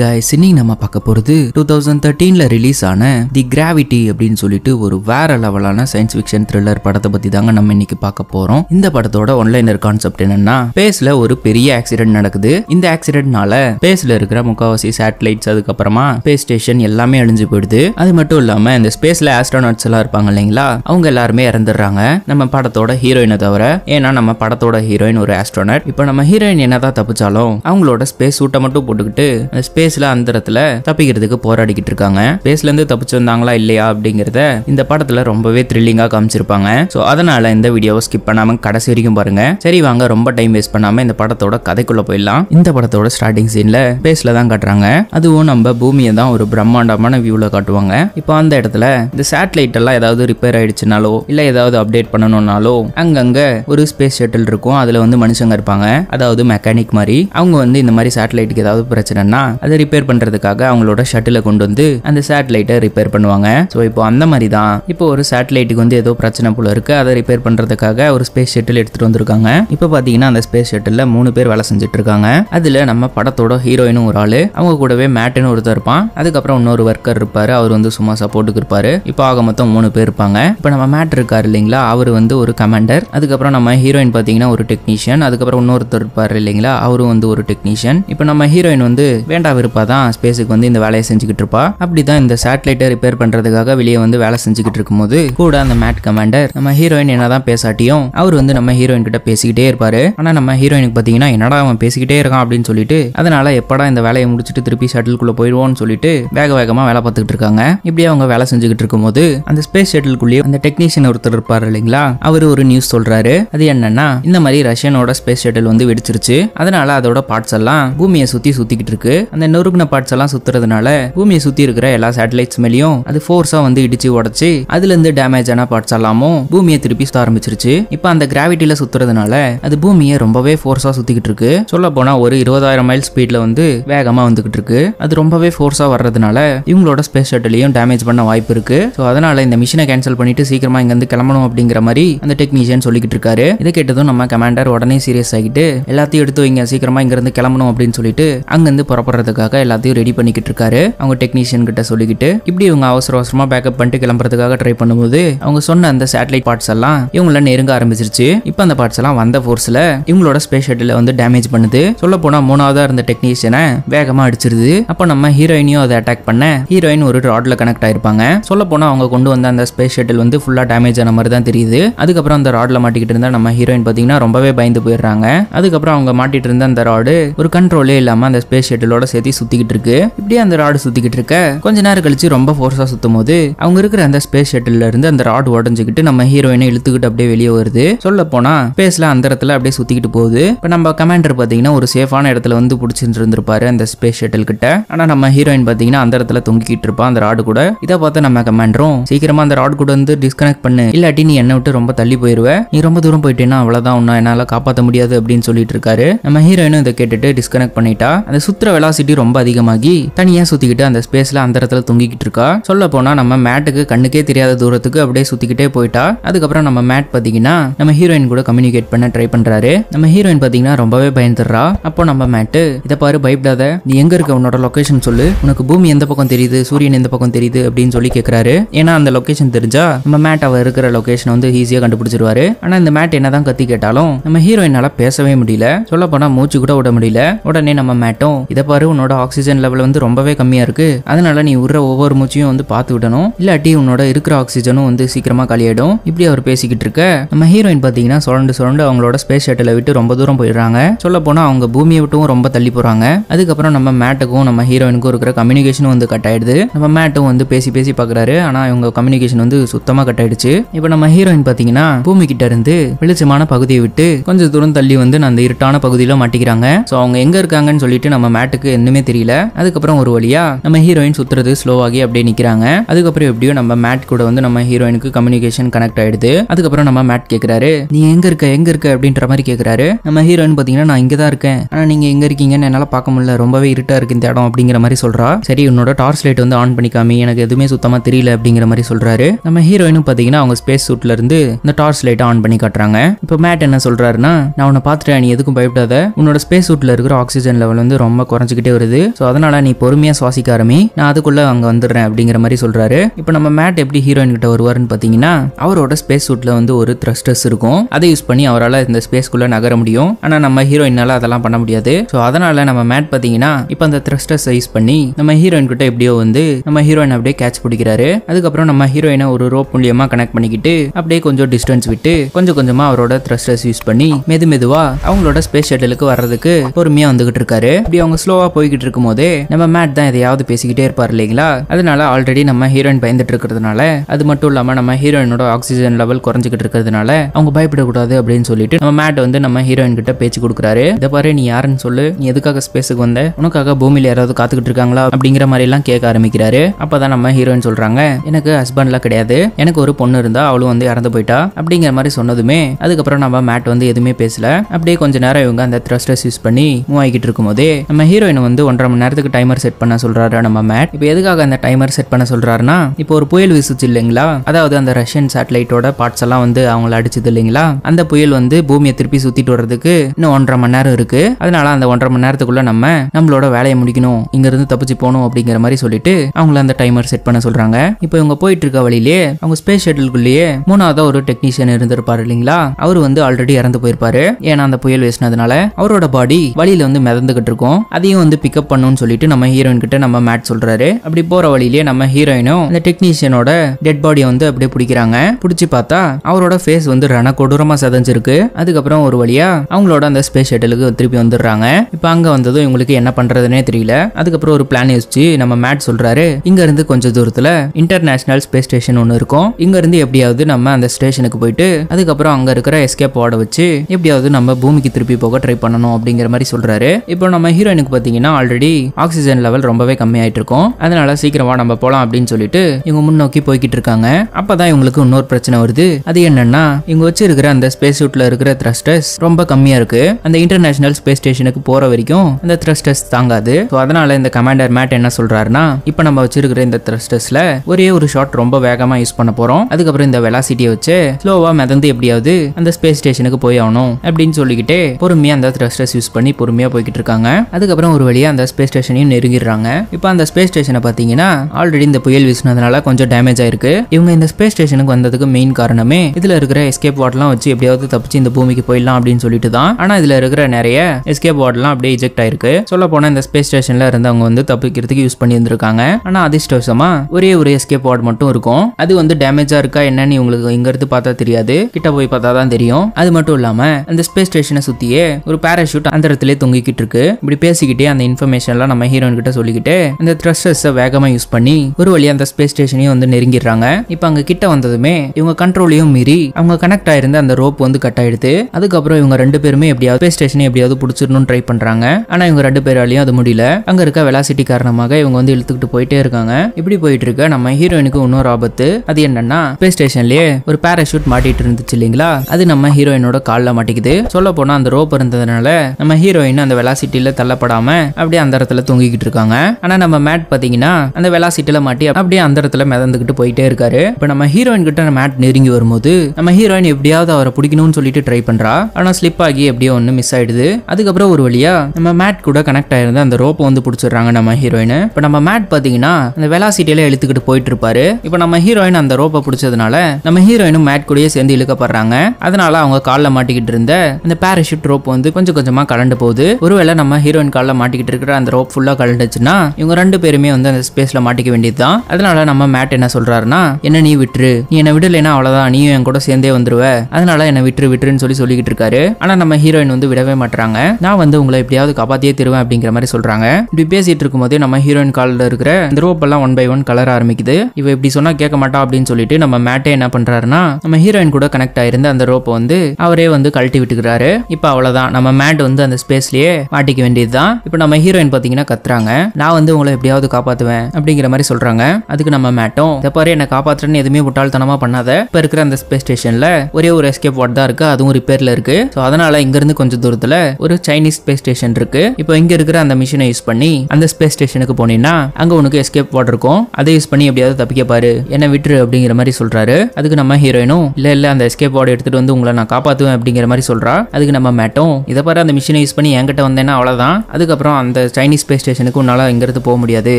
guys guys இன்னைக்கு நம்ம பார்க்க போகிறது டூ தௌசண்ட் தேர்ட்டீனில் ரிலீஸ் ஆன தி கிராவிட்டி அப்படின்னு சொல்லிட்டு ஒரு வேற லெவலான சயின்ஸ் ஃபிக்ஷன் த்ரில்லர் படத்தை பற்றி தாங்க நம்ம இன்னைக்கு பார்க்க போகிறோம் இந்த படத்தோட ஒன்லைனர் கான்செப்ட் என்னன்னா பேஸில் ஒரு பெரிய ஆக்சிடென்ட் நடக்குது இந்த ஆக்சிடென்ட்னால பேஸில் இருக்கிற முக்காவாசி சேட்டலைட்ஸ் அதுக்கப்புறமா ஸ்பேஸ் ஸ்டேஷன் எல்லாமே அழிஞ்சு போயிடுது அது மட்டும் இல்லாமல் இந்த ஸ்பேஸில் ஆஸ்ட்ரானாட்ஸ் எல்லாம் இருப்பாங்க இல்லைங்களா அவங்க எல்லாருமே இறந்துடுறாங்க நம்ம படத்தோட ஹீரோயினை தவிர ஏன்னா நம்ம படத்தோட ஹீரோயின் ஒரு ஆஸ்ட்ரானட் இப்போ நம்ம ஹீரோயின் என்னதான் தப்பிச்சாலும் அவங்களோட ஸ்பேஸ் சூட்டை மட்டும் போட்டுக்கிட்டு ஸ்பேஸ் ஸ்பேஸ்ல அந்த இடத்துல தப்பிக்கிறதுக்கு போராடிக்கிட்டு இருக்காங்க ஸ்பேஸ்ல இருந்து தப்பிச்சு வந்தாங்களா இல்லையா அப்படிங்கிறத இந்த படத்துல ரொம்பவே த்ரில்லிங்கா காமிச்சிருப்பாங்க ஸோ அதனால இந்த வீடியோவை ஸ்கிப் பண்ணாம கடைசி வரைக்கும் பாருங்க சரி வாங்க ரொம்ப டைம் வேஸ்ட் பண்ணாம இந்த படத்தோட கதைக்குள்ள போயிடலாம் இந்த படத்தோட ஸ்டார்டிங் சீன்ல ஸ்பேஸ்ல தான் காட்டுறாங்க அதுவும் நம்ம பூமியை தான் ஒரு பிரம்மாண்டமான வியூல காட்டுவாங்க இப்போ அந்த இடத்துல இந்த சேட்டலைட் எல்லாம் ஏதாவது ரிப்பேர் ஆயிடுச்சுனாலோ இல்ல ஏதாவது அப்டேட் பண்ணணும்னாலோ அங்கங்க ஒரு ஸ்பேஸ் ஷட்டில் இருக்கும் அதுல வந்து மனுஷங்க இருப்பாங்க அதாவது மெக்கானிக் மாதிரி அவங்க வந்து இந்த மாதிரி சேட்டலைட்டுக்கு ஏதாவது பிரச்சனைனா அது அதை ரிப்பேர் பண்ணுறதுக்காக அவங்களோட ஷட்டில கொண்டு வந்து அந்த சேட்டலைட்டை ரிப்பேர் பண்ணுவாங்க ஸோ இப்போ அந்த மாதிரி தான் இப்போ ஒரு சேட்டலைட்டுக்கு வந்து ஏதோ பிரச்சனை போல இருக்குது அதை ரிப்பேர் பண்ணுறதுக்காக ஒரு ஸ்பேஸ் ஷட்டில் எடுத்துகிட்டு வந்திருக்காங்க இப்போ பார்த்தீங்கன்னா அந்த ஸ்பேஸ் ஷட்டில் மூணு பேர் வேலை செஞ்சுட்டு இருக்காங்க அதில் நம்ம படத்தோட ஹீரோயினும் ஒரு ஆள் அவங்க கூடவே மேட்டுன்னு ஒருத்தர் இருப்பான் அதுக்கப்புறம் இன்னொரு ஒர்க்கர் இருப்பார் அவர் வந்து சும்மா சப்போர்ட்டுக்கு இருப்பார் இப்போ ஆக மொத்தம் மூணு பேர் இருப்பாங்க இப்போ நம்ம மேட் இருக்கார் இல்லைங்களா அவர் வந்து ஒரு கமாண்டர் அதுக்கப்புறம் நம்ம ஹீரோயின் பார்த்தீங்கன்னா ஒரு டெக்னீஷியன் அதுக்கப்புறம் இன்னொருத்தர் இருப்பார் இல்லைங்களா அவரும் வந்து ஒரு டெக்னீஷியன் இப்போ நம்ம ஹீரோயின் வந்து வேண்டாம் வெறுப்பாக தான் ஸ்பேஸுக்கு வந்து இந்த வேலையை செஞ்சுக்கிட்டு இருப்பா அப்படிதான் இந்த சேட்டலைட்டை ரிப்பேர் பண்றதுக்காக வெளியே வந்து வேலை செஞ்சுக்கிட்டு இருக்கும்போது கூட அந்த மேட் கமாண்டர் நம்ம ஹீரோயின் என்னதான் பேசாட்டியும் அவர் வந்து நம்ம ஹீரோயின் கிட்ட பேசிக்கிட்டே இருப்பாரு ஆனா நம்ம ஹீரோயினுக்கு பாத்தீங்கன்னா என்னடா அவன் பேசிக்கிட்டே இருக்கான் அப்படின்னு சொல்லிட்டு அதனால எப்படா இந்த வேலையை முடிச்சுட்டு திருப்பி ஷட்டிலுக்குள்ளே போயிடுவோம்னு சொல்லிட்டு வேக வேகமா வேலை பார்த்துட்டு இருக்காங்க இப்படியே அவங்க வேலை செஞ்சுக்கிட்டு இருக்கும்போது அந்த ஸ்பேஸ் ஷட்டிலுக்குள்ளேயே அந்த டெக்னீஷியன் ஒருத்தர் இருப்பார் இல்லைங்களா அவர் ஒரு நியூஸ் சொல்றாரு அது என்னன்னா இந்த மாதிரி ரஷ்யனோட ஸ்பேஸ் ஷட்டில் வந்து வெடிச்சிருச்சு அதனால அதோட பார்ட்ஸ் எல்லாம் பூமியை சுத்தி சுத்திக்கிட்டு இருக்கு அந்த நொறுங்கின பார்ட்ஸ் எல்லாம் சுத்துறதுனால பூமியை சுத்தி இருக்கிற எல்லா சேட்டலைட்ஸ் மேலேயும் அது ஃபோர்ஸா வந்து இடிச்சு உடச்சு அதுல இருந்து டேமேஜ் ஆன பார்ட்ஸ் எல்லாமும் பூமியை திருப்பி சுத்த ஆரம்பிச்சிருச்சு இப்போ அந்த கிராவிட்டியில சுத்துறதுனால அது பூமியை ரொம்பவே ஃபோர்ஸா சுத்திக்கிட்டு இருக்கு சொல்ல போனா ஒரு இருபதாயிரம் மைல் ஸ்பீட்ல வந்து வேகமா வந்துகிட்டு இருக்கு அது ரொம்பவே ஃபோர்ஸா வர்றதுனால இவங்களோட ஸ்பேஸ் ஷட்டிலையும் டேமேஜ் பண்ண வாய்ப்பு இருக்கு ஸோ அதனால இந்த மிஷினை கேன்சல் பண்ணிட்டு சீக்கிரமா இங்க இருந்து கிளம்பணும் அப்படிங்கிற மாதிரி அந்த டெக்னீஷியன் சொல்லிக்கிட்டு இருக்காரு இதை கேட்டதும் நம்ம கமாண்டர் உடனே சீரியஸ் ஆகிட்டு எல்லாத்தையும் எடுத்து வைங்க சீக்கிரமா இங்க இருந்து கிளம்பணும் அப்படின்னு சொல்லிட்டு அங்கிருந்து புறப்படுறதுக்காக பண்ணுறதுக்காக எல்லாத்தையும் ரெடி பண்ணிக்கிட்டு இருக்காரு அவங்க டெக்னீஷியன் கிட்ட சொல்லிக்கிட்டு இப்படி இவங்க அவசர அவசரமாக பேக்கப் பண்ணிட்டு கிளம்புறதுக்காக ட்ரை பண்ணும்போது அவங்க சொன்ன அந்த சேட்டலைட் பார்ட்ஸ் எல்லாம் இவங்கள நெருங்க ஆரம்பிச்சிருச்சு இப்போ அந்த பார்ட்ஸ் எல்லாம் வந்த ஃபோர்ஸில் இவங்களோட ஸ்பேஸ் ஷட்டில் வந்து டேமேஜ் பண்ணுது சொல்ல போனால் மூணாவதாக இருந்த டெக்னீஷியனை வேகமாக அடிச்சிருது அப்போ நம்ம ஹீரோயினையும் அதை அட்டாக் பண்ண ஹீரோயின் ஒரு ராட்ல கனெக்ட் ஆயிருப்பாங்க சொல்ல போனால் அவங்க கொண்டு வந்த அந்த ஸ்பேஸ் ஷட்டில் வந்து ஃபுல்லாக டேமேஜ் ஆன மாதிரி தான் தெரியுது அதுக்கப்புறம் அந்த ராட்ல மாட்டிக்கிட்டு இருந்தா நம்ம ஹீரோயின் பார்த்தீங்கன்னா ரொம்பவே பயந்து போயிடுறாங்க அதுக்கப்புறம் அவங்க மாட்டிட்டு இருந்த அந்த ராடு ஒரு கண்ட்ரோலே இல்லாமல் அந்த ஸ்பேஸ் ஷட்டிலோட சேர்த்து எல்லாத்தையும் சுத்திக்கிட்டு இருக்கு இப்படியே அந்த ராடு சுத்திக்கிட்டு இருக்க கொஞ்ச நேரம் கழிச்சு ரொம்ப ஃபோர்ஸா சுத்தும் போது அவங்க இருக்கிற அந்த ஸ்பேஸ் ஷட்டில் இருந்து அந்த ராடு உடஞ்சுக்கிட்டு நம்ம ஹீரோயினை இழுத்துக்கிட்டு அப்படியே வெளியே வருது சொல்ல போனா ஸ்பேஸ்ல அந்த இடத்துல அப்படியே சுத்திக்கிட்டு போகுது இப்ப நம்ம கமாண்டர் பாத்தீங்கன்னா ஒரு சேஃபான இடத்துல வந்து புடிச்சிட்டு இருந்திருப்பாரு அந்த ஸ்பேஸ் ஷட்டில் கிட்ட ஆனா நம்ம ஹீரோயின் பாத்தீங்கன்னா அந்த இடத்துல தொங்கிக்கிட்டு இருப்பா அந்த ராடு கூட இதை பார்த்து நம்ம கமாண்டரும் சீக்கிரமா அந்த ராடு கூட வந்து டிஸ்கனெக்ட் பண்ணு இல்லாட்டி நீ என்ன விட்டு ரொம்ப தள்ளி போயிருவ நீ ரொம்ப தூரம் போயிட்டேன்னா அவ்வளவுதான் உன்ன என்னால காப்பாற்ற முடியாது அப்படின்னு சொல்லிட்டு இருக்காரு நம்ம ஹீரோயினும் இதை கேட்டுட்டு டிஸ்கனெக்ட் பண்ணிட்டா அந்த சுத்திர வெலாசிட்டி சக்தி ரொம்ப அதிகமாகி தனியா சுத்திக்கிட்டு அந்த ஸ்பேஸ்ல அந்த இடத்துல தூங்கிக்கிட்டு இருக்கா சொல்ல போனா நம்ம மேட்டுக்கு கண்ணுக்கே தெரியாத தூரத்துக்கு அப்படியே சுத்திக்கிட்டே போயிட்டா அதுக்கப்புறம் நம்ம மேட் பாத்தீங்கன்னா நம்ம ஹீரோயின் கூட கம்யூனிகேட் பண்ண ட்ரை பண்றாரு நம்ம ஹீரோயின் பாத்தீங்கன்னா ரொம்பவே பயந்துடுறா அப்போ நம்ம மேட்டு இதை பாரு பயப்படாத நீ எங்க இருக்க உன்னோட லொக்கேஷன் சொல்லு உனக்கு பூமி எந்த பக்கம் தெரியுது சூரியன் எந்த பக்கம் தெரியுது அப்படின்னு சொல்லி கேட்குறாரு ஏன்னா அந்த லொக்கேஷன் தெரிஞ்சா நம்ம மேட் அவர் இருக்கிற லொக்கேஷன் வந்து ஈஸியா கண்டுபிடிச்சிருவாரு ஆனா இந்த மேட் என்னதான் கத்தி கேட்டாலும் நம்ம ஹீரோயினால பேசவே முடியல சொல்ல போனா மூச்சு கூட விட முடியல உடனே நம்ம மேட்டும் இதை பாரு உன்னோட உன்னோட ஆக்சிஜன் லெவல் வந்து ரொம்பவே கம்மியாக இருக்குது அதனால் நீ உற ஒவ்வொரு மூச்சையும் வந்து பார்த்து விடணும் இல்லாட்டி உன்னோட இருக்கிற ஆக்சிஜனும் வந்து சீக்கிரமாக காலியாயிடும் இப்படி அவர் பேசிக்கிட்டு இருக்க நம்ம ஹீரோயின் பார்த்தீங்கன்னா சுரண்டு சுரண்டு அவங்களோட ஸ்பேஸ் ஷட்டில் விட்டு ரொம்ப தூரம் போயிடுறாங்க சொல்ல போனால் அவங்க பூமியை விட்டும் ரொம்ப தள்ளி போகிறாங்க அதுக்கப்புறம் நம்ம மேட்டுக்கும் நம்ம ஹீரோயினுக்கும் இருக்கிற கம்யூனிகேஷன் வந்து கட் ஆயிடுது நம்ம மேட்டும் வந்து பேசி பேசி பார்க்குறாரு ஆனால் இவங்க கம்யூனிகேஷன் வந்து சுத்தமாக கட் ஆயிடுச்சு இப்போ நம்ம ஹீரோயின் பார்த்தீங்கன்னா பூமி கிட்ட இருந்து வெளிச்சமான பகுதியை விட்டு கொஞ்சம் தூரம் தள்ளி வந்து அந்த இருட்டான பகுதியில் மாட்டிக்கிறாங்க ஸோ அவங்க எங்கே இருக்காங்கன்னு சொல்லிட்டு நம்ம மேட்டுக்கு என்ன எதுவுமே தெரியல அதுக்கப்புறம் ஒரு வழியா நம்ம ஹீரோயின் சுத்துறது ஸ்லோவாகி அப்படியே நிக்கிறாங்க அதுக்கப்புறம் எப்படியோ நம்ம மேட் கூட வந்து நம்ம ஹீரோயினுக்கு கம்யூனிகேஷன் கனெக்ட் ஆயிடுது அதுக்கப்புறம் நம்ம மேட் கேட்கிறாரு நீ எங்க இருக்க எங்க இருக்க அப்படின்ற மாதிரி கேட்கிறாரு நம்ம ஹீரோயின் பாத்தீங்கன்னா நான் இங்க தான் இருக்கேன் ஆனா நீங்க எங்க இருக்கீங்கன்னு என்னால பார்க்க முடியல ரொம்பவே இருட்டா இருக்கு இந்த இடம் அப்படிங்கிற மாதிரி சொல்றா சரி உன்னோட டார்ச் லைட் வந்து ஆன் பண்ணிக்காமி எனக்கு எதுவுமே சுத்தமா தெரியல அப்படிங்கிற மாதிரி சொல்றாரு நம்ம ஹீரோயினும் பாத்தீங்கன்னா அவங்க ஸ்பேஸ் சூட்ல இருந்து இந்த டார்ச் லைட்டை ஆன் பண்ணி காட்டுறாங்க இப்போ மேட் என்ன சொல்றாருன்னா நான் உன்னை பார்த்துட்டேன் நீ எதுக்கும் பயப்படாத உன்னோட ஸ்பேஸ் சூட்ல இருக்கிற ஆக்சிஜன் லெவல் வந்து ரொம்ப குறைஞ்சிக்கிட்டே வருது ஸோ அதனால நீ பொறுமையாக சுவாசிக்காரமே நான் அதுக்குள்ளே அங்கே வந்துடுறேன் அப்படிங்கிற மாதிரி சொல்கிறாரு இப்போ நம்ம மேட் எப்படி ஹீரோயின் கிட்ட வருவார்னு பார்த்தீங்கன்னா அவரோட ஸ்பேஸ் சூட்டில் வந்து ஒரு த்ரஸ்டர்ஸ் இருக்கும் அதை யூஸ் பண்ணி அவரால் இந்த ஸ்பேஸ்க்குள்ளே நகர முடியும் ஆனால் நம்ம ஹீரோயினால் அதெல்லாம் பண்ண முடியாது ஸோ அதனால நம்ம மேட் பார்த்தீங்கன்னா இப்போ அந்த த்ரஸ்டர்ஸை யூஸ் பண்ணி நம்ம ஹீரோயின் கிட்ட எப்படியோ வந்து நம்ம ஹீரோயின் அப்படியே கேட்ச் பிடிக்கிறாரு அதுக்கப்புறம் நம்ம ஹீரோயினை ஒரு ரோப் மூலியமாக கனெக்ட் பண்ணிக்கிட்டு அப்படியே கொஞ்சம் டிஸ்டன்ஸ் விட்டு கொஞ்சம் கொஞ்சமாக அவரோட த்ரஸ்டர்ஸ் யூஸ் பண்ணி மெது மெதுவாக அவங்களோட ஸ்பேஸ் ஷட்டலுக்கு வர்றதுக்கு பொறுமையாக வந்துகிட்டு இருக்காரு இப்படி அவங்க ஸ்லோவாக போய்கிட்டு பேசிக்கிட்டு போதே நம்ம மேட் தான் எதையாவது பேசிக்கிட்டே இருப்பார் இல்லைங்களா அதனால ஆல்ரெடி நம்ம ஹீரோயின் பயந்துட்டு இருக்கிறதுனால அது மட்டும் இல்லாம நம்ம ஹீரோயினோட ஆக்சிஜன் லெவல் குறைஞ்சிக்கிட்டு இருக்கிறதுனால அவங்க பயப்படக்கூடாது அப்படின்னு சொல்லிட்டு நம்ம மேட் வந்து நம்ம ஹீரோயின் கிட்ட பேச்சு கொடுக்குறாரு இதை பாரு நீ யாருன்னு சொல்லு நீ எதுக்காக ஸ்பேஸுக்கு வந்த உனக்காக பூமியில யாராவது காத்துக்கிட்டு இருக்காங்களா அப்படிங்கிற மாதிரி எல்லாம் கேட்க ஆரம்பிக்கிறாரு அப்பதான் நம்ம ஹீரோயின் சொல்றாங்க எனக்கு ஹஸ்பண்ட்லாம் கிடையாது எனக்கு ஒரு பொண்ணு இருந்தா அவளும் வந்து இறந்து போயிட்டா அப்படிங்கிற மாதிரி சொன்னதுமே அதுக்கப்புறம் நம்ம மேட் வந்து எதுவுமே பேசல அப்படியே கொஞ்ச நேரம் இவங்க அந்த த்ரஸ்டர்ஸ் யூஸ் பண்ணி மூவ் ஆகிட்டு இருக்கும்போதே நம்ம ஹீரோயின் வந்து ஒன்றரை மணி நேரத்துக்கு டைமர் செட் பண்ண சொல்கிறாரு நம்ம மேட் இப்போ எதுக்காக அந்த டைமர் செட் பண்ண சொல்கிறாருன்னா இப்போ ஒரு புயல் வீசுச்சு இல்லைங்களா அதாவது அந்த ரஷ்யன் சேட்டலைட்டோட பார்ட்ஸ் எல்லாம் வந்து அவங்கள அடிச்சது இல்லைங்களா அந்த புயல் வந்து பூமியை திருப்பி சுற்றிட்டு வர்றதுக்கு இன்னும் ஒன்றரை மணி நேரம் இருக்கு அதனால அந்த ஒன்றரை மணி நேரத்துக்குள்ளே நம்ம நம்மளோட வேலையை முடிக்கணும் இங்கேருந்து தப்பிச்சு போகணும் அப்படிங்கிற மாதிரி சொல்லிட்டு அவங்கள அந்த டைமர் செட் பண்ண சொல்கிறாங்க இப்போ இவங்க போயிட்டு இருக்க வழியிலே அவங்க ஸ்பேஸ் ஷட்டிலுக்குள்ளேயே மூணாவது ஒரு டெக்னீஷியன் இருந்திருப்பாரு இல்லைங்களா அவர் வந்து ஆல்ரெடி இறந்து போயிருப்பாரு ஏன்னா அந்த புயல் வேசினதுனால அவரோட பாடி வழியில வந்து மிதந்துகிட்டு இருக்கும் அதையும் வந்து பிக் பிக்கப் பண்ணணும்னு சொல்லிட்டு நம்ம ஹீரோயின் கிட்ட நம்ம மேட் சொல்றாரு அப்படி போற வழியிலேயே நம்ம ஹீரோயினும் இந்த டெக்னீஷியனோட டெட் பாடியை வந்து அப்படியே பிடிக்கிறாங்க பிடிச்சி பார்த்தா அவரோட ஃபேஸ் வந்து ரன கொடூரமா சதஞ்சிருக்கு அதுக்கப்புறம் ஒரு வழியா அவங்களோட அந்த ஸ்பேஸ் ஷட்டலுக்கு திருப்பி வந்துடுறாங்க இப்போ அங்க வந்ததும் இவங்களுக்கு என்ன பண்றதுனே தெரியல அதுக்கப்புறம் ஒரு பிளான் யோசிச்சு நம்ம மேட் சொல்றாரு இங்க இருந்து கொஞ்சம் தூரத்துல இன்டர்நேஷனல் ஸ்பேஸ் ஸ்டேஷன் ஒன்று இருக்கும் இங்க இருந்து எப்படியாவது நம்ம அந்த ஸ்டேஷனுக்கு போயிட்டு அதுக்கப்புறம் அங்க இருக்கிற எஸ்கேப் ஓட வச்சு எப்படியாவது நம்ம பூமிக்கு திருப்பி போக ட்ரை பண்ணணும் அப்படிங்கிற மாதிரி சொல்றாரு இப்போ நம்ம ஹீரோயினுக்கு பாத்தீங்கன்னா ஆல்ரெடி ஆக்சிஜன் லெவல் ரொம்பவே ஆயிட்டு இருக்கும் அதனால சீக்கிரமா நம்ம போலாம் அப்படின்னு சொல்லிட்டு இவங்க முன்னோக்கி போய்கிட்டு இருக்காங்க அப்பதான் இவங்களுக்கு இன்னொரு பிரச்சனை வருது அது என்னன்னா இவங்க வச்சிருக்கிற அந்த ஸ்பேஸ் சூட்ல இருக்கிற த்ரஸ்டர்ஸ் ரொம்ப கம்மியா இருக்கு அந்த இன்டர்நேஷனல் ஸ்பேஸ் ஸ்டேஷனுக்கு போற வரைக்கும் அந்த த்ரஸ்டர்ஸ் தாங்காது ஸோ அதனால இந்த கமாண்டர் மேட் என்ன சொல்றாருன்னா இப்போ நம்ம வச்சிருக்கிற இந்த த்ரஸ்டர்ஸ்ல ஒரே ஒரு ஷாட் ரொம்ப வேகமா யூஸ் பண்ண போறோம் அதுக்கப்புறம் இந்த வெலாசிட்டியை வச்சு ஸ்லோவா மிதந்து எப்படியாவது அந்த ஸ்பேஸ் ஸ்டேஷனுக்கு போய் ஆகணும் அப்படின்னு சொல்லிக்கிட்டே பொறுமையா அந்த த்ரஸ்டர்ஸ் யூஸ் பண்ணி பொறுமையா போய்கிட்டு இருக்காங்க அதுக்கப்புறம் ஒரு வழியா வழியாக அந்த ஸ்பேஸ் ஸ்டேஷனையும் நெருங்கிடுறாங்க இப்போ அந்த ஸ்பேஸ் ஸ்டேஷனை பார்த்தீங்கன்னா ஆல்ரெடி இந்த புயல் வீசினதுனால கொஞ்சம் டேமேஜ் ஆயிருக்கு இவங்க இந்த ஸ்பேஸ் ஸ்டேஷனுக்கு வந்ததுக்கு மெயின் காரணமே இதில் இருக்கிற எஸ்கேப் வாட்லாம் வச்சு எப்படியாவது தப்பிச்சு இந்த பூமிக்கு போயிடலாம் அப்படின்னு சொல்லிட்டு தான் ஆனால் இதில் இருக்கிற நிறைய எஸ்கேப் வாட்லாம் அப்படியே இஜெக்ட் ஆயிருக்கு சொல்ல போனால் இந்த ஸ்பேஸ் ஸ்டேஷனில் அவங்க வந்து தப்பிக்கிறதுக்கு யூஸ் பண்ணியிருந்திருக்காங்க ஆனால் அதிர்ஷ்டவசமா ஒரே ஒரு எஸ்கேப் வாட் மட்டும் இருக்கும் அது வந்து டேமேஜாக இருக்கா என்னன்னு உங்களுக்கு இங்கேருந்து பார்த்தா தெரியாது கிட்ட போய் பார்த்தா தான் தெரியும் அது மட்டும் இல்லாமல் அந்த ஸ்பேஸ் ஸ்டேஷனை சுற்றியே ஒரு பேராஷூட் அந்த இடத்துல தொங்கிக்கிட்டு இருக்கு இப்படி பேசிக்கிட்டே அந்த இன்ஃபர்மேஷன்லாம் நம்ம ஹீரோயின் கிட்ட சொல்லிக்கிட்டு இந்த த்ரஸ்டர்ஸை வேகமாக யூஸ் பண்ணி ஒரு வழியாக அந்த ஸ்பேஸ் ஸ்டேஷனையும் வந்து நெருங்கிடுறாங்க இப்போ அங்கே கிட்ட வந்ததுமே இவங்க கண்ட்ரோலையும் மீறி அவங்க கனெக்ட் ஆயிருந்த அந்த ரோப் வந்து கட் ஆயிடுது அதுக்கப்புறம் இவங்க ரெண்டு பேருமே எப்படியாவது ஸ்பேஸ் ஸ்டேஷனை எப்படியாவது பிடிச்சிடணும்னு ட்ரை பண்ணுறாங்க ஆனால் இவங்க ரெண்டு பேராலையும் அது முடியல அங்கே இருக்க வெலாசிட்டி காரணமாக இவங்க வந்து இழுத்துக்கிட்டு போயிட்டே இருக்காங்க இப்படி போயிட்டு இருக்க நம்ம ஹீரோயினுக்கு இன்னொரு ஆபத்து அது என்னன்னா ஸ்பேஸ் ஸ்டேஷன்லயே ஒரு பேராஷூட் மாட்டிட்டு இருந்துச்சு இல்லைங்களா அது நம்ம ஹீரோயினோட காலில் மாட்டிக்குது சொல்ல போனா அந்த ரோப் இருந்ததுனால நம்ம ஹீரோயின் அந்த வெலாசிட்டியில தள்ளப்படாமல் அப்படியே அந்த இடத்துல தூங்கிக்கிட்டு இருக்காங்க ஆனா நம்ம மேட் பாத்தீங்கன்னா அந்த வெலாசிட்டில மாட்டி அப்படியே அந்த இடத்துல மிதந்துகிட்டு போயிட்டே இருக்காரு இப்போ நம்ம ஹீரோயின் கிட்ட மேட் நெருங்கி வரும்போது நம்ம ஹீரோயின் எப்படியாவது அவரை பிடிக்கணும்னு சொல்லிட்டு ட்ரை பண்றா ஆனா ஸ்லிப் ஆகி எப்படியோ ஒன்று மிஸ் ஆயிடுது அதுக்கப்புறம் ஒரு வழியா நம்ம மேட் கூட கனெக்ட் ஆயிருந்து அந்த ரோப்பை வந்து பிடிச்சிடுறாங்க நம்ம ஹீரோயின் இப்போ நம்ம மேட் பாத்தீங்கன்னா அந்த வெலாசிட்டியில இழுத்துக்கிட்டு போயிட்டு இருப்பாரு இப்போ நம்ம ஹீரோயின் அந்த ரோப்பை பிடிச்சதுனால நம்ம ஹீரோயினும் மேட் கூடயே சேர்ந்து இழுக்கப்படுறாங்க அதனால அவங்க காலில் மாட்டிக்கிட்டு இருந்த அந்த பேராஷூட் ரோப் வந்து கொஞ்சம் கொஞ்சமா கலண்டு போகுது ஒருவேளை நம்ம ஹீரோயின் காலில் மாட்டிக்கிட்டு இருக்கிற அந்த ரோப் ஃபுல்லாக கழண்டுச்சுன்னா இவங்க ரெண்டு பேருமே வந்து அந்த ஸ்பேஸ்ல மாட்டிக்க வேண்டியது தான் அதனால நம்ம மேட் என்ன சொல்றாருன்னா என்ன நீ விட்டுரு நீ என்ன விடலைன்னா அவ்வளோதான் நீயும் என் கூட சேர்ந்தே வந்துருவ அதனால என்ன விட்டு விட்டுருன்னு சொல்லி சொல்லிக்கிட்டு இருக்காரு ஆனா நம்ம ஹீரோயின் வந்து விடவே மாட்டாங்க நான் வந்து உங்களை எப்படியாவது காப்பாத்தியே தருவேன் அப்படிங்கிற மாதிரி சொல்றாங்க இப்படி பேசிட்டு போதே நம்ம ஹீரோயின் காலில் இருக்கிற அந்த ரோப் எல்லாம் ஒன் பை ஒன் கலர் ஆரம்பிக்குது இவ இப்படி சொன்னா கேட்க மாட்டா அப்படின்னு சொல்லிட்டு நம்ம மேட்டே என்ன பண்றாருன்னா நம்ம ஹீரோயின் கூட கனெக்ட் ஆயிருந்த அந்த ரோப்பை வந்து அவரே வந்து கழட்டி விட்டுக்கிறாரு இப்போ அவ்வளோதான் நம்ம மேட் வந்து அந்த ஸ்பேஸ்லயே மாட்டிக்க வேண்டியதுதான் இப்போ நம்ம ஹீரோயின் பார்த்தீங்கன்னா கத்துறாங்க நான் வந்து உங்களை எப்படியாவது காப்பாற்றுவேன் அப்படிங்கிற மாதிரி சொல்கிறாங்க அதுக்கு நம்ம மேட்டோம் தப்பாரு என்னை காப்பாற்றுறேன்னு எதுவுமே முட்டாள்தனமாக பண்ணாத இப்போ இருக்கிற அந்த ஸ்பேஸ் ஸ்டேஷனில் ஒரே ஒரு எஸ்கேப் வாட் தான் இருக்குது அதுவும் ரிப்பேரில் இருக்குது ஸோ அதனால் இங்கேருந்து கொஞ்சம் தூரத்தில் ஒரு சைனீஸ் ஸ்பேஸ் ஸ்டேஷன் இருக்குது இப்போ இங்கே இருக்கிற அந்த மிஷினை யூஸ் பண்ணி அந்த ஸ்பேஸ் ஸ்டேஷனுக்கு போனீங்கன்னா அங்கே உனக்கு எஸ்கேப் வாட் இருக்கும் அதை யூஸ் பண்ணி எப்படியாவது தப்பிக்க பாரு என்ன விட்டுரு அப்படிங்கிற மாதிரி சொல்கிறாரு அதுக்கு நம்ம ஹீரோயினும் இல்லை இல்லை அந்த எஸ்கேப் வார்டு எடுத்துகிட்டு வந்து உங்களை நான் காப்பாற்றுவேன் அப்படிங்கிற மாதிரி சொல்கிறா அதுக்கு நம்ம மேட்டோம் இதை பாரு அந்த மிஷினை யூஸ் பண்ணி என்கிட்ட வந்தேன்னா அவ்வளோதான் அதுக்கப்புறம் அந்த அந்த சைனீஸ் ஸ்பேஸ் ஸ்டேஷனுக்கு உன்னால இங்கிறது போக முடியாது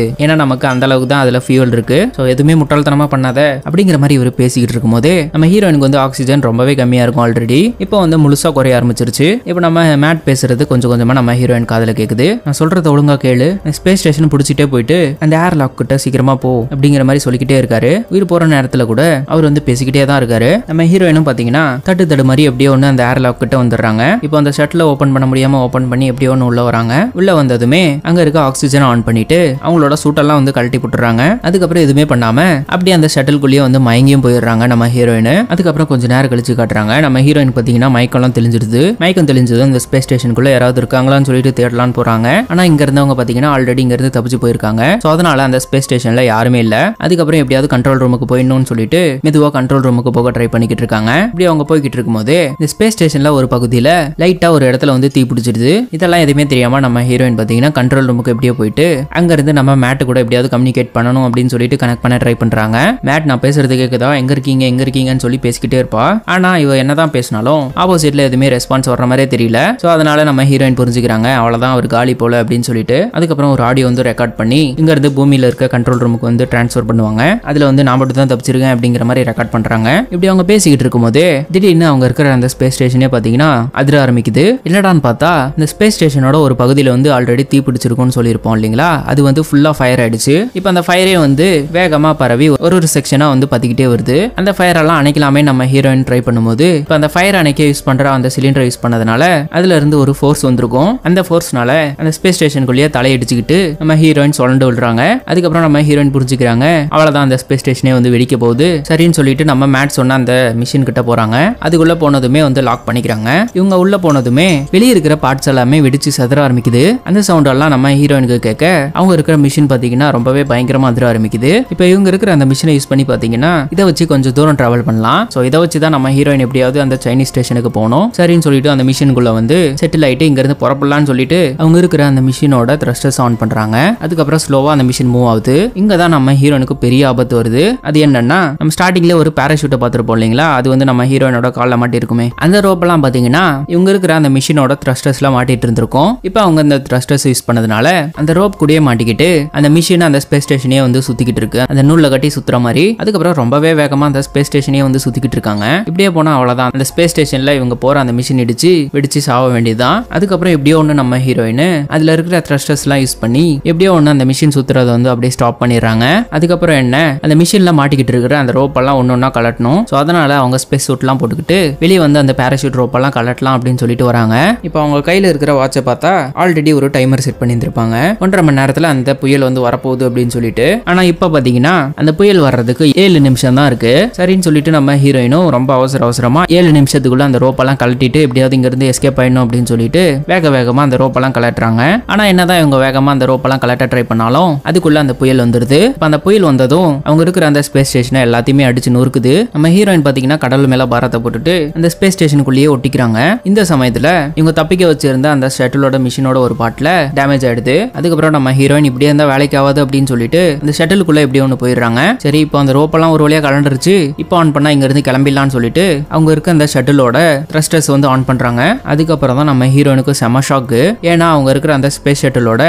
ஏன்னா நமக்கு அந்த அளவுக்கு தான் அதில் ஃபியூல் இருக்கு ஸோ எதுவுமே முட்டாள்தனமாக பண்ணாத அப்படிங்கிற மாதிரி இவர் பேசிக்கிட்டு இருக்கும்போது நம்ம ஹீரோயினுக்கு வந்து ஆக்சிஜன் ரொம்பவே கம்மியாக இருக்கும் ஆல்ரெடி இப்போ வந்து முழுசாக குறைய ஆரம்பிச்சிருச்சு இப்போ நம்ம மேட் பேசுறது கொஞ்சம் கொஞ்சமாக நம்ம ஹீரோயின் காதில் கேட்குது நான் சொல்கிறத ஒழுங்காக கேளு ஸ்பேஸ் ஸ்டேஷன் பிடிச்சிட்டே போயிட்டு அந்த ஏர்லாக் கிட்ட சீக்கிரமாக போ அப்படிங்கிற மாதிரி சொல்லிக்கிட்டே இருக்காரு உயிர் போகிற நேரத்தில் கூட அவர் வந்து பேசிக்கிட்டே தான் இருக்காரு நம்ம ஹீரோயினும் பார்த்தீங்கன்னா தட்டு தடு மாதிரி எப்படியோ ஒன்று அந்த ஏர்லாக் கிட்ட வந்துடுறாங்க இப்போ அந்த ஷட்டில் ஓப்பன் பண்ண முடியாமல் ஓப்பன் பண்ணி எப்படியோ ஒன்று உள்ள வராங்க உள்ள வந்தது வந்ததுமே அங்க இருக்க ஆக்சிஜன் ஆன் பண்ணிட்டு அவங்களோட சூட்டெல்லாம் வந்து கழட்டி போட்டுறாங்க அதுக்கப்புறம் எதுவுமே பண்ணாம அப்படியே அந்த ஷட்டில்குள்ளேயே வந்து மயங்கியும் போயிடுறாங்க நம்ம ஹீரோயின் அதுக்கப்புறம் கொஞ்ச நேரம் கழிச்சு காட்டுறாங்க நம்ம ஹீரோயின் பாத்தீங்கன்னா மயக்கம்லாம் தெளிஞ்சிருது மயக்கம் தெளிஞ்சது அந்த ஸ்பேஸ் ஸ்டேஷனுக்குள்ள யாராவது இருக்காங்களான்னு சொல்லிட்டு தேடலான்னு போறாங்க ஆனா இங்க இருந்தவங்க பாத்தீங்கன்னா ஆல்ரெடி இங்க இருந்து தப்பிச்சு போயிருக்காங்க சோ அதனால அந்த ஸ்பேஸ் ஸ்டேஷன்ல யாருமே இல்ல அதுக்கப்புறம் எப்படியாவது கண்ட்ரோல் ரூமுக்கு போயிடணும்னு சொல்லிட்டு மெதுவா கண்ட்ரோல் ரூமுக்கு போக ட்ரை பண்ணிக்கிட்டு இருக்காங்க இப்படி அவங்க போய்கிட்டு இருக்கும்போது இந்த ஸ்பேஸ் ஸ்டேஷன்ல ஒரு பகுதியில லைட்டா ஒரு இடத்துல வந்து தீ பிடிச்சிருது இதெல்லாம் எதுவுமே தெரியாம நம்ம ஹீரோயின் பாத்தீங்கன்னா பார்த்தீங்கன்னா கண்ட்ரோல் ரூமுக்கு எப்படியோ போயிட்டு அங்கேருந்து நம்ம மேட்டு கூட எப்படியாவது கம்யூனிகேட் பண்ணணும் அப்படின்னு சொல்லிட்டு கனெக்ட் பண்ண ட்ரை பண்ணுறாங்க மேட் நான் பேசுறது கேட்குதா எங்க இருக்கீங்க எங்க இருக்கீங்கன்னு சொல்லி பேசிக்கிட்டே இருப்பா ஆனால் இவ என்னதான் பேசினாலும் ஆப்போசிட்ல எதுவுமே ரெஸ்பான்ஸ் வர்ற மாதிரியே தெரியல ஸோ அதனால நம்ம ஹீரோயின் புரிஞ்சுக்கிறாங்க அவ்வளோதான் அவர் காலி போல அப்படின்னு சொல்லிட்டு அதுக்கப்புறம் ஒரு ஆடியோ வந்து ரெக்கார்ட் பண்ணி இங்கேருந்து பூமியில் இருக்க கண்ட்ரோல் ரூமுக்கு வந்து ட்ரான்ஸ்ஃபர் பண்ணுவாங்க அதில் வந்து நான் மட்டும் தான் தப்பிச்சிருக்கேன் அப்படிங்கிற மாதிரி ரெக்கார்ட் பண்ணுறாங்க இப்படி அவங்க பேசிக்கிட்டு இருக்கும்போது திடீர்னு அவங்க இருக்கிற அந்த ஸ்பேஸ் ஸ்டேஷனே பார்த்தீங்கன்னா அதிர ஆரம்பிக்குது என்னடான்னு பார்த்தா இந்த ஸ்பேஸ் ஸ்டேஷனோட ஒரு பகுதியில் வந்து ஆல்ரெடி ஆல்ரெடி தீ பிடிச்சிருக்கும்னு சொல்லியிருப்போம் இல்லைங்களா அது வந்து ஃபுல்லாக ஃபயர் ஆயிடுச்சு இப்போ அந்த ஃபயரே வந்து வேகமாக பரவி ஒரு ஒரு செக்ஷனாக வந்து பத்திக்கிட்டே வருது அந்த ஃபயரெல்லாம் அணைக்கலாமே நம்ம ஹீரோயின் ட்ரை பண்ணும்போது இப்போ அந்த ஃபயர் அணைக்க யூஸ் பண்ணுற அந்த சிலிண்டர் யூஸ் பண்ணதுனால அதுல இருந்து ஒரு ஃபோர்ஸ் வந்திருக்கும் அந்த ஃபோர்ஸ்னால அந்த ஸ்பேஸ் ஸ்டேஷனுக்குள்ளேயே தலையடிச்சுக்கிட்டு நம்ம ஹீரோயின் சொல்லண்டு விடுறாங்க அதுக்கப்புறம் நம்ம ஹீரோயின் புரிஞ்சுக்கிறாங்க அவ்வளோதான் அந்த ஸ்பேஸ் ஸ்டேஷனே வந்து வெடிக்க போகுது சரின்னு சொல்லிட்டு நம்ம மேட் சொன்ன அந்த மிஷின் கிட்ட போறாங்க அதுக்குள்ள போனதுமே வந்து லாக் பண்ணிக்கிறாங்க இவங்க உள்ள போனதுமே வெளியே இருக்கிற பார்ட்ஸ் எல்லாமே வெடிச்சு சதுர ஆரம்பிக்குது அந்த சவுண்டெல்லாம் நம்ம ஹீரோயினுக்கு கேட்க அவங்க இருக்கிற மிஷின் பார்த்தீங்கன்னா ரொம்பவே பயங்கரமாக அதிர ஆரம்பிக்குது இப்போ இவங்க இருக்கிற அந்த மிஷினை யூஸ் பண்ணி பார்த்தீங்கன்னா இதை வச்சு கொஞ்சம் தூரம் ட்ராவல் பண்ணலாம் ஸோ இதை வச்சு தான் நம்ம ஹீரோயின் எப்படியாவது அந்த சைனீஸ் ஸ்டேஷனுக்கு போனோம் சரின்னு சொல்லிட்டு அந்த மிஷினுக்குள்ள வந்து செட்டில் ஆகிட்டு இங்கேருந்து புறப்படலாம்னு சொல்லிட்டு அவங்க இருக்கிற அந்த மிஷினோட த்ரஸ்டர்ஸ் ஆன் பண்ணுறாங்க அதுக்கப்புறம் ஸ்லோவாக அந்த மிஷின் மூவ் ஆகுது இங்கே தான் நம்ம ஹீரோனுக்கு பெரிய ஆபத்து வருது அது என்னன்னா நம்ம ஸ்டார்டிங்ல ஒரு பேராஷூட்டை பார்த்துருப்போம் இல்லைங்களா அது வந்து நம்ம ஹீரோயினோட காலில் மாட்டிருக்குமே அந்த ரோப்பெல்லாம் பார்த்தீங்கன்னா இவங்க இருக்கிற அந்த மிஷினோட த்ரஸ்டர்ஸ்லாம் மாட்டிட்டு இருந்திருக்கும் இப்போ அவங்க அந்த த்ரஸ்டர் ஸ்ட்ரெஸ் யூஸ் பண்ணதுனால அந்த ரோப் கூடயே மாட்டிக்கிட்டு அந்த மிஷின் அந்த ஸ்பேஸ் ஸ்டேஷனே வந்து சுத்திக்கிட்டு இருக்கு அந்த நூலில் கட்டி சுத்துற மாதிரி அதுக்கப்புறம் ரொம்பவே வேகமாக அந்த ஸ்பேஸ் ஸ்டேஷனே வந்து சுத்திக்கிட்டு இருக்காங்க இப்படியே போனால் அவ்வளோதான் அந்த ஸ்பேஸ் ஸ்டேஷன்ல இவங்க போகிற அந்த மிஷின் இடிச்சு வெடிச்சு சாவ வேண்டியதுதான் அதுக்கப்புறம் எப்படியோ ஒன்று நம்ம ஹீரோயின் அதில் இருக்கிற த்ரஸ்டர்ஸ்லாம் யூஸ் பண்ணி எப்படியோ ஒன்று அந்த மிஷின் சுற்றுறதை வந்து அப்படியே ஸ்டாப் பண்ணிடுறாங்க அதுக்கப்புறம் என்ன அந்த மிஷினில் மாட்டிக்கிட்டு இருக்கிற அந்த ரோப்பெல்லாம் ஒன்று ஒன்றா கலட்டணும் ஸோ அதனால் அவங்க ஸ்பேஸ் எல்லாம் போட்டுக்கிட்டு வெளியே வந்து அந்த பேராஷூட் ரோப்பெல்லாம் கலட்டலாம் அப்படின்னு சொல்லிட்டு வராங்க இப்போ அவங்க கையில் இருக்கிற வாட்சை பார்த்தா ஆல்ரெடி ஒரு டைம் டைமர் செட் பண்ணியிருந்திருப்பாங்க ஒன்றரை மணி நேரத்தில் அந்த புயல் வந்து வரப்போகுது அப்படின்னு சொல்லிட்டு ஆனால் இப்போ பார்த்தீங்கன்னா அந்த புயல் வர்றதுக்கு ஏழு நிமிஷம் தான் இருக்கு சரின்னு சொல்லிட்டு நம்ம ஹீரோயினும் ரொம்ப அவசர அவசரமா ஏழு நிமிஷத்துக்குள்ள அந்த ரோப்பெல்லாம் கலட்டிட்டு எப்படியாவது இங்கேருந்து எஸ்கேப் ஆயிடணும் அப்படின்னு சொல்லிட்டு வேக வேகமாக அந்த ரோப்பெல்லாம் கலட்டுறாங்க ஆனால் என்னதான் இவங்க வேகமாக அந்த ரோப்பெல்லாம் கலட்ட ட்ரை பண்ணாலும் அதுக்குள்ள அந்த புயல் வந்துடுது இப்போ அந்த புயல் வந்ததும் அவங்க இருக்கிற அந்த ஸ்பேஸ் ஸ்டேஷனை எல்லாத்தையுமே அடிச்சு நொறுக்குது நம்ம ஹீரோயின் பார்த்தீங்கன்னா கடல் மேலே பாரத்தை போட்டுட்டு அந்த ஸ்பேஸ் ஸ்டேஷனுக்குள்ளேயே ஒட்டிக்கிறாங்க இந்த சமயத்தில் இவங்க தப்பிக்க வச்சிருந்த அந்த ஷட்டிலோட மிஷினோட ஒரு பாட்டில் டேமேஜ் ஆயிடுது அதுக்கப்புறம் நம்ம ஹீரோயின் இப்படியே இருந்தா வேலைக்கு ஆகாது அப்படின்னு சொல்லிட்டு அந்த ஷட்டிலுக்குள்ள எப்படி ஒன்று போயிடுறாங்க சரி இப்போ அந்த ரோப்பெல்லாம் ஒரு வழியாக கலண்டுருச்சு இப்போ ஆன் பண்ணா இங்கிருந்து கிளம்பிடலாம்னு சொல்லிட்டு அவங்க இருக்க அந்த ஷட்டிலோட த்ரஸ்டர்ஸ் வந்து ஆன் பண்றாங்க அதுக்கப்புறம் தான் நம்ம ஹீரோயினுக்கு செம ஷாக்கு ஏன்னா அவங்க இருக்கிற அந்த ஸ்பேஸ் ஷட்டிலோட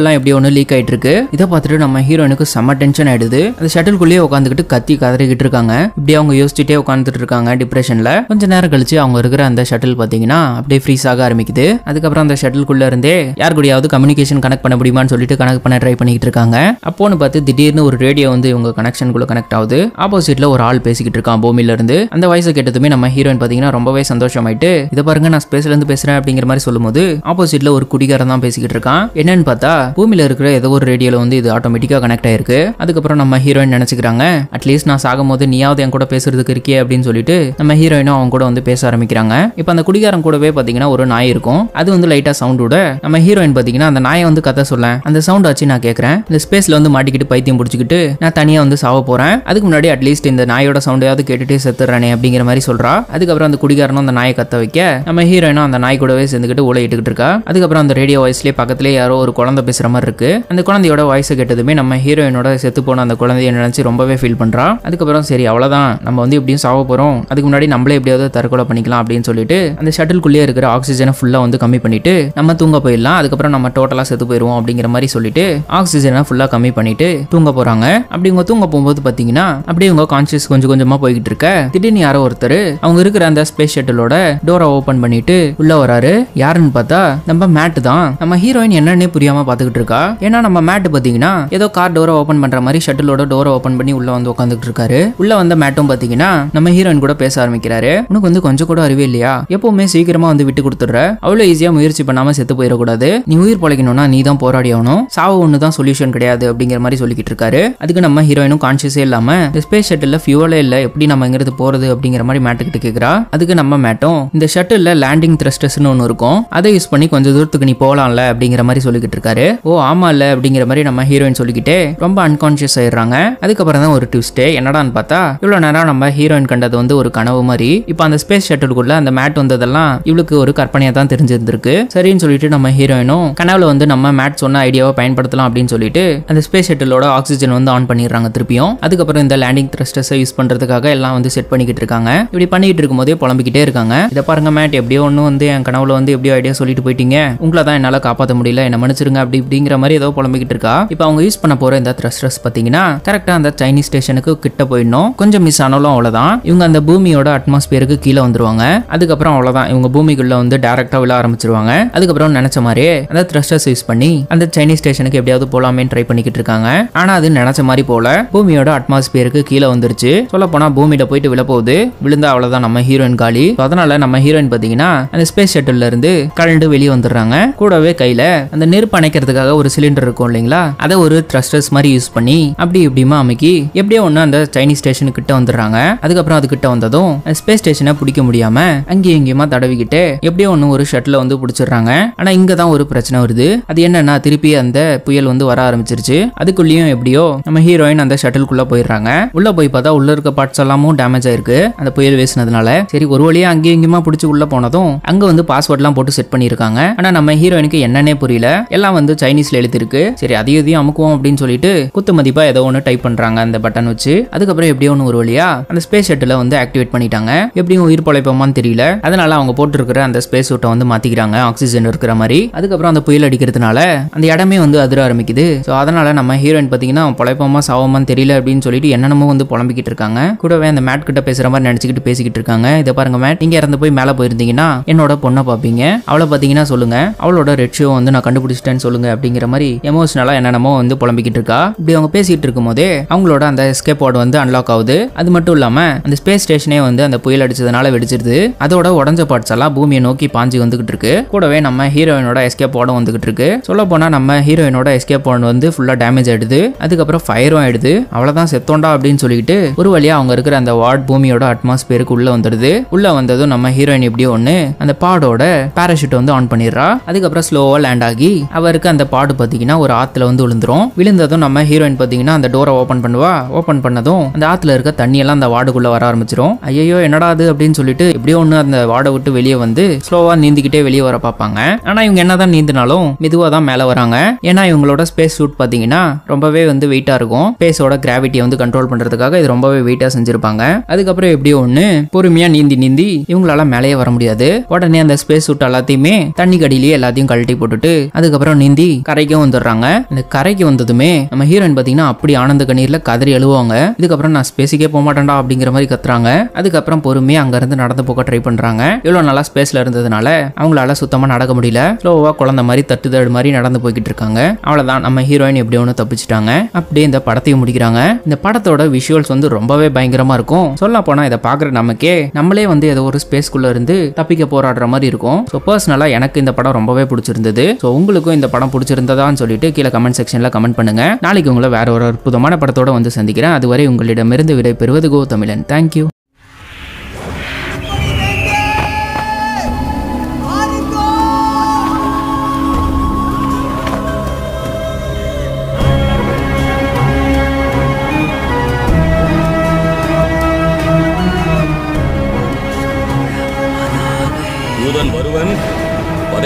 எல்லாம் எப்படி ஒன்று லீக் ஆயிட்டு இருக்கு இதை பார்த்துட்டு நம்ம ஹீரோயினுக்கு செம டென்ஷன் ஆயிடுது அந்த ஷட்டிலுக்குள்ளேயே உட்காந்துக்கிட்டு கத்தி கதறிக்கிட்டு இருக்காங்க இப்படி அவங்க யோசிச்சுட்டே உட்காந்துட்டு இருக்காங்க டிப்ரெஷன்ல கொஞ்ச நேரம் கழிச்சு அவங்க இருக்கிற அந்த ஷட்டில் பாத்தீங்கன்னா அப்படியே ஃப்ரீஸ் ஆக ஆரம்பிக்குது அதுக்கப்புறம் அந்த குள்ள இருந்தே யார் கூட எப்படியாவது கம்யூனிகேஷன் கனெக்ட் பண்ண முடியுமான்னு சொல்லிட்டு கனெக்ட் பண்ண ட்ரை பண்ணிக்கிட்டு இருக்காங்க அப்போன்னு பார்த்து திடீர்னு ஒரு ரேடியோ வந்து இவங்க கனெக்ஷனுக்குள்ள கனெக்ட் ஆகுது ஆப்போசிட்ல ஒரு ஆள் பேசிக்கிட்டு இருக்கான் பூமியில இருந்து அந்த வயசை கேட்டதுமே நம்ம ஹீரோயின் பாத்தீங்கன்னா ரொம்பவே சந்தோஷமாயிட்டு இதை பாருங்க நான் ஸ்பேஸ்ல இருந்து பேசுறேன் அப்படிங்கிற மாதிரி சொல்லும்போது ஆப்போசிட்ல ஒரு குடிகாரம் தான் பேசிக்கிட்டு இருக்கான் என்னன்னு பார்த்தா பூமியில இருக்கிற ஏதோ ஒரு ரேடியோல வந்து இது ஆட்டோமேட்டிக்கா கனெக்ட் ஆயிருக்கு அதுக்கப்புறம் நம்ம ஹீரோயின் நினைச்சுக்கிறாங்க அட்லீஸ்ட் நான் சாகும்போது நீயாவது என் கூட பேசுறதுக்கு இருக்கே அப்படின்னு சொல்லிட்டு நம்ம ஹீரோயினும் அவங்க கூட வந்து பேச ஆரம்பிக்கிறாங்க இப்போ அந்த குடிகாரம் கூடவே பாத்தீங்கன்னா ஒரு நாய் இருக்கும் அது வந்து லைட்டா சவுண்டோட நம்ம ஹீரோயின் பார்த்தீங்கன்னா அந்த நாயை வந்து கத்த சொல்ல அந்த சவுண்ட் வச்சு நான் கேட்குறேன் இந்த ஸ்பேஸில் வந்து மாட்டிக்கிட்டு பைத்தியம் பிடிச்சிக்கிட்டு நான் தனியாக வந்து சாவ போகிறேன் அதுக்கு முன்னாடி அட்லீஸ்ட் இந்த நாயோட சவுண்டையாவது கேட்டுட்டே செத்துறானே அப்படிங்கிற மாதிரி சொல்கிறா அதுக்கப்புறம் அந்த குடிகாரனும் அந்த நாயை கத்த வைக்க நம்ம ஹீரோயினும் அந்த நாய் கூடவே சேர்ந்துக்கிட்டு உழையிட்டுக்கிட்டு இருக்கா அதுக்கப்புறம் அந்த ரேடியோ வாய்ஸ்லேயே பக்கத்துலேயே யாரோ ஒரு குழந்தை பேசுகிற மாதிரி இருக்கு அந்த குழந்தையோட வாய்ஸை கேட்டதுமே நம்ம ஹீரோயினோட செத்து போன அந்த குழந்தைய நினச்சி ரொம்பவே ஃபீல் பண்ணுறா அதுக்கப்புறம் சரி அவ்வளோதான் நம்ம வந்து எப்படியும் சாவ போகிறோம் அதுக்கு முன்னாடி நம்மளே எப்படியாவது தற்கொலை பண்ணிக்கலாம் அப்படின்னு சொல்லிட்டு அந்த ஷட்டிலுக்குள்ளேயே இருக்கிற ஆக்சிஜனை ஃபுல்லாக வந்து கம்மி பண்ணிட்டு நம்ம தூங்க போயிடலாம் அதுக்கப்புறம் அதுக்கப்புறம் நம்ம டோட்டலாக செத்து போயிருவோம் அப்படிங்கிற மாதிரி சொல்லிட்டு ஆக்சிஜனை ஃபுல்லாக கம்மி பண்ணிட்டு தூங்க போகிறாங்க அப்படி இவங்க தூங்க போகும்போது பார்த்தீங்கன்னா அப்படியே இவங்க கான்சியஸ் கொஞ்சம் கொஞ்சமாக போய்கிட்டு இருக்க திடீர்னு யாரோ ஒருத்தர் அவங்க இருக்கிற அந்த ஸ்பேஸ் ஷட்டிலோட டோரை ஓப்பன் பண்ணிட்டு உள்ள வராரு யாருன்னு பார்த்தா நம்ம மேட் தான் நம்ம ஹீரோயின் என்னன்னே புரியாம பார்த்துக்கிட்டு இருக்கா ஏன்னா நம்ம மேட் பார்த்தீங்கன்னா ஏதோ கார் டோரை ஓப்பன் பண்ணுற மாதிரி ஷட்டிலோட டோரை ஓப்பன் பண்ணி உள்ள வந்து உட்காந்துட்டு இருக்காரு உள்ள வந்த மேட்டும் பார்த்தீங்கன்னா நம்ம ஹீரோயின் கூட பேச ஆரம்பிக்கிறாரு உனக்கு வந்து கொஞ்சம் கூட அறிவே இல்லையா எப்பவுமே சீக்கிரமா வந்து விட்டு கொடுத்துட்ற அவ்வளோ ஈஸியாக முயற்சி பண்ணாமல் செத்து போயிடக்கூடாது நீ உயிர் பழகணும்னா நீ தான் போராடி ஆகணும் சாவு ஒன்று தான் சொல்யூஷன் கிடையாது அப்படிங்கிற மாதிரி சொல்லிக்கிட்டு இருக்காரு அதுக்கு நம்ம ஹீரோயினும் கான்சியஸே இல்லாம இந்த ஸ்பேஸ் ஷட்டில் ஃபியூவலே இல்லை எப்படி நம்ம இங்கிறது போறது அப்படிங்கிற மாதிரி மேட்டுக்கிட்டு கேட்குறா அதுக்கு நம்ம மேட்டும் இந்த ஷட்டில் லேண்டிங் த்ரஸ்டர்ஸ்னு ஒன்று இருக்கும் அதை யூஸ் பண்ணி கொஞ்சம் தூரத்துக்கு நீ போகலாம்ல அப்படிங்கிற மாதிரி சொல்லிக்கிட்டு இருக்காரு ஓ ஆமா இல்லை அப்படிங்கிற மாதிரி நம்ம ஹீரோயின் சொல்லிக்கிட்டு ரொம்ப அன்கான்சியஸ் ஆயிடுறாங்க அதுக்கப்புறம் தான் ஒரு ட்விஸ்ட் என்னடான்னு பார்த்தா இவ்வளோ நேரம் நம்ம ஹீரோயின் கண்டது வந்து ஒரு கனவு மாதிரி இப்போ அந்த ஸ்பேஸ் ஷட்டிலுக்குள்ள அந்த மேட் வந்ததெல்லாம் இவளுக்கு ஒரு கற்பனையாக தான் தெரிஞ்சிருந்திருக்கு சரின்னு சொல்லிட்டு நம்ம ஹீரோயினும் அப்புறம் கனவுல வந்து நம்ம மேட் சொன்ன ஐடியாவை பயன்படுத்தலாம் அப்படின்னு சொல்லிட்டு அந்த ஸ்பேஸ் ஷட்டிலோட ஆக்சிஜன் வந்து ஆன் பண்ணிடுறாங்க திருப்பியும் அதுக்கப்புறம் இந்த லேண்டிங் த்ரஸ்டர்ஸை யூஸ் பண்றதுக்காக எல்லாம் வந்து செட் பண்ணிக்கிட்டு இருக்காங்க இப்படி பண்ணிக்கிட்டு இருக்கும்போதே புலம்பிக்கிட்டே இருக்காங்க இதை பாருங்க மேட் எப்படியோ ஒன்று வந்து என் கனவுல வந்து எப்படியோ ஐடியா சொல்லிட்டு போயிட்டீங்க உங்களை தான் என்னால் காப்பாற்ற முடியல என்ன மன்னிச்சிருங்க அப்படி இப்படிங்கிற மாதிரி ஏதோ புலம்பிக்கிட்டு இருக்கா இப்போ அவங்க யூஸ் பண்ண போற இந்த த்ரஸ்டர்ஸ் பார்த்தீங்கன்னா கரெக்டாக அந்த சைனீஸ் ஸ்டேஷனுக்கு கிட்ட போயிடணும் கொஞ்சம் மிஸ் ஆனாலும் அவ்வளோதான் இவங்க அந்த பூமியோட அட்மாஸ்பியருக்கு கீழே வந்துருவாங்க அதுக்கப்புறம் அவ்வளோதான் இவங்க பூமிக்குள்ள வந்து டேரக்டாக விழ ஆரம்பிச்சிருவாங்க அதுக்கப்புறம் நினைச்ச மாதிரியே அந்த த்ரஸ்டர்ஸ் யூஸ் பண்ணி அந்த சைனீஸ் ஸ்டேஷனுக்கு எப்படியாவது போலாமே ட்ரை பண்ணிக்கிட்டு இருக்காங்க ஆனா அது நினைச்ச மாதிரி போல பூமியோட அட்மாஸ்பியருக்கு கீழே வந்துருச்சு சொல்ல போனா பூமியில போயிட்டு விழப்போகுது விழுந்தா அவ்வளவுதான் நம்ம ஹீரோயின் காலி அதனால நம்ம ஹீரோயின் பாத்தீங்கன்னா அந்த ஸ்பேஸ் ஷட்டில் இருந்து கழண்டு வெளியே வந்துடுறாங்க கூடவே கையில அந்த நெருப்பு அணைக்கிறதுக்காக ஒரு சிலிண்டர் இருக்கும் இல்லைங்களா அதை ஒரு த்ரஸ்டர்ஸ் மாதிரி யூஸ் பண்ணி அப்படி இப்படிமா அமைக்கி எப்படியோ ஒன்று அந்த சைனீஸ் ஸ்டேஷனு கிட்ட வந்துடுறாங்க அதுக்கப்புறம் அது கிட்ட வந்ததும் ஸ்பேஸ் ஸ்டேஷனை பிடிக்க முடியாம அங்கேயும் இங்கேயுமா தடவிக்கிட்டு எப்படியோ ஒன்று ஒரு ஷட்டில் வந்து பிடிச்சிடுறாங்க ஆனா இங்க தான் ஒரு பிரச்சனை பிரச்சனை வருது அது என்னன்னா திருப்பி அந்த புயல் வந்து வர ஆரம்பிச்சிருச்சு அதுக்குள்ளேயும் எப்படியோ நம்ம ஹீரோயின் அந்த ஷட்டிலுக்குள்ள போயிடுறாங்க உள்ள போய் பார்த்தா உள்ள இருக்க பார்ட்ஸ் எல்லாமும் டேமேஜ் ஆயிருக்கு அந்த புயல் வேசினதுனால சரி ஒரு வழியா அங்கேயும் இங்கேயுமா பிடிச்சி உள்ள போனதும் அங்க வந்து பாஸ்வேர்ட்லாம் போட்டு செட் பண்ணியிருக்காங்க ஆனா நம்ம ஹீரோயினுக்கு என்னன்னே புரியல எல்லாம் வந்து சைனீஸ்ல எழுதிருக்கு சரி அதையும் இதையும் அமுக்குவோம் அப்படின்னு சொல்லிட்டு குத்து மதிப்பா ஏதோ ஒன்று டைப் பண்றாங்க அந்த பட்டன் வச்சு அதுக்கப்புறம் எப்படியோ ஒன்று ஒரு வழியா அந்த ஸ்பேஸ் ஷட்டில் வந்து ஆக்டிவேட் பண்ணிட்டாங்க எப்படியும் உயிர் பழைப்போமான்னு தெரியல அதனால அவங்க போட்டிருக்கிற அந்த ஸ்பேஸ் ஷூட்டை வந்து மாத்திக்கிறாங்க ஆக்சிஜன் இருக்கிற மாதிரி அதுக்கப்புறம் அதுக்கப்புறம் அந்த புயல் அடிக்கிறதுனால அந்த இடமே வந்து அதிர ஆரம்பிக்குது ஸோ அதனால் நம்ம ஹீரோயின் பார்த்தீங்கன்னா பழைப்பமா சாவமான்னு தெரியல அப்படின்னு சொல்லிட்டு என்னென்னமோ வந்து புலம்பிக்கிட்டு இருக்காங்க கூடவே அந்த மேட் கிட்ட பேசுகிற மாதிரி நினச்சிக்கிட்டு பேசிக்கிட்டு இருக்காங்க இதை பாருங்க மேட் நீங்கள் இறந்து போய் மேலே போயிருந்தீங்கன்னா என்னோட பொண்ணை பார்ப்பீங்க அவளை பார்த்தீங்கன்னா சொல்லுங்க அவளோட ரெட்ஷியோ வந்து நான் கண்டுபிடிச்சிட்டேன்னு சொல்லுங்க அப்படிங்கிற மாதிரி எமோஷனலாக என்னென்னமோ வந்து புலம்பிக்கிட்டு இருக்கா இப்படி அவங்க பேசிகிட்டு இருக்கும் போதே அவங்களோட அந்த எஸ்கேப் வந்து அன்லாக் ஆகுது அது மட்டும் இல்லாமல் அந்த ஸ்பேஸ் ஸ்டேஷனே வந்து அந்த புயல் அடிச்சதுனால வெடிச்சிருது அதோட உடஞ்ச பார்ட்ஸ் எல்லாம் பூமியை நோக்கி பாஞ்சு வந்துகிட்டு இருக்கு கூடவே நம்ம ஹீரோயினோட எஸ்கேப் போட வந்துகிட்டு இருக்கு சொல்ல போனால் நம்ம ஹீரோயினோட எஸ்கேப் ஒன் வந்து ஃபுல்லாக டேமேஜ் ஆயிடுது அதுக்கப்புறம் ஃபயரும் ஆயிடுது அவ்வளவுதான் செத்தோண்டா அப்படின்னு சொல்லிட்டு ஒரு வழியாக அவங்க இருக்கிற அந்த வார்ட் பூமியோட அட்மாஸ்பியருக்கு உள்ள வந்துடுது உள்ளே வந்ததும் நம்ம ஹீரோயின் எப்படி ஒன்று அந்த பாடோட பேராஷூட் வந்து ஆன் பண்ணிடுறா அதுக்கப்புறம் ஸ்லோவாக லேண்ட் ஆகி அவருக்கு அந்த பாடு பார்த்தீங்கன்னா ஒரு ஆற்றுல வந்து விழுந்துரும் விழுந்ததும் நம்ம ஹீரோயின் பார்த்தீங்கன்னா அந்த டோரை ஓப்பன் பண்ணுவா ஓப்பன் பண்ணதும் அந்த ஆற்றுல இருக்க தண்ணியெல்லாம் அந்த வார்டுக்குள்ளே வர ஆரம்பிச்சிடும் ஐயோ என்னடா அது அப்படின்னு சொல்லிட்டு எப்படியோ ஒன்று அந்த வார்டை விட்டு வெளியே வந்து ஸ்லோவாக நீந்திக்கிட்டே வெளியே வர பார்ப்பாங்க ஆனால் இவங்க என்னதான் நீந்த விழுந்துனாலும் மெதுவாக தான் மேலே வராங்க ஏன்னா இவங்களோட ஸ்பேஸ் சூட் பார்த்தீங்கன்னா ரொம்பவே வந்து வெயிட்டாக இருக்கும் ஸ்பேஸோட கிராவிட்டியை வந்து கண்ட்ரோல் பண்ணுறதுக்காக இது ரொம்பவே வெயிட்டாக செஞ்சுருப்பாங்க அதுக்கப்புறம் எப்படியோ ஒன்று பொறுமையாக நீந்தி நீந்தி இவங்களால மேலேயே வர முடியாது உடனே அந்த ஸ்பேஸ் சூட் எல்லாத்தையுமே தண்ணி கடியிலேயே எல்லாத்தையும் கழட்டி போட்டுட்டு அதுக்கப்புறம் நீந்தி கரைக்கும் வந்துடுறாங்க இந்த கரைக்கு வந்ததுமே நம்ம ஹீரோயின் பார்த்தீங்கன்னா அப்படி ஆனந்த கண்ணீரில் கதறி எழுவாங்க இதுக்கப்புறம் நான் ஸ்பேஸுக்கே போக மாட்டேன்டா அப்படிங்கிற மாதிரி கத்துறாங்க அதுக்கப்புறம் பொறுமையாக அங்கேருந்து நடந்து போக ட்ரை பண்ணுறாங்க இவ்வளோ நல்லா ஸ்பேஸில் இருந்ததுனால அவங்களால சுத்தமாக நடக்க முடியல ஸ்லோவாக குழந்தை அந்த மாதிரி தட்டுதடு மாதிரி நடந்து போய்கிட்டு இருக்காங்க அவ்வளோதான் நம்ம ஹீரோயின் எப்படி ஒன்று தப்பிச்சிட்டாங்க அப்படியே இந்த படத்தையும் முடிக்கிறாங்க இந்த படத்தோட விஷுவல்ஸ் வந்து ரொம்பவே பயங்கரமாக இருக்கும் சொல்ல போனால் இதை பார்க்குற நமக்கே நம்மளே வந்து ஏதோ ஒரு ஸ்பேஸ்க்குள்ளே இருந்து தப்பிக்க போராடுற மாதிரி இருக்கும் ஸோ பர்சனலாக எனக்கு இந்த படம் ரொம்பவே பிடிச்சிருந்தது ஸோ உங்களுக்கும் இந்த படம் பிடிச்சிருந்ததான்னு சொல்லிட்டு கீழே கமெண்ட் செக்ஷனில் கமெண்ட் பண்ணுங்க நாளைக்கு உங்களை வேற ஒரு அற்புதமான படத்தோட வந்து சந்திக்கிறேன் அதுவரை உங்களிடமிருந்து விடை பெறுவது கோ தமிழன் தேங்க்யூ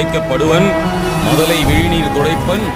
அழைக்கப்படுவன் முதலை விழிநீர் துடைப்பன்